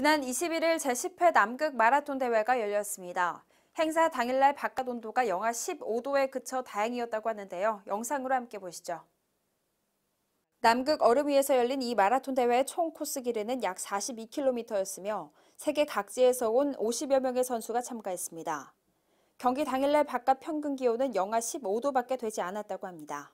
지난 21일 제10회 남극 마라톤 대회가 열렸습니다. 행사 당일날 바깥 온도가 영하 15도에 그쳐 다행이었다고 하는데요. 영상으로 함께 보시죠. 남극 얼음 위에서 열린 이 마라톤 대회의 총 코스 길이는 약 42km였으며 세계 각지에서 온 50여 명의 선수가 참가했습니다. 경기 당일날 바깥 평균 기온은 영하 15도밖에 되지 않았다고 합니다.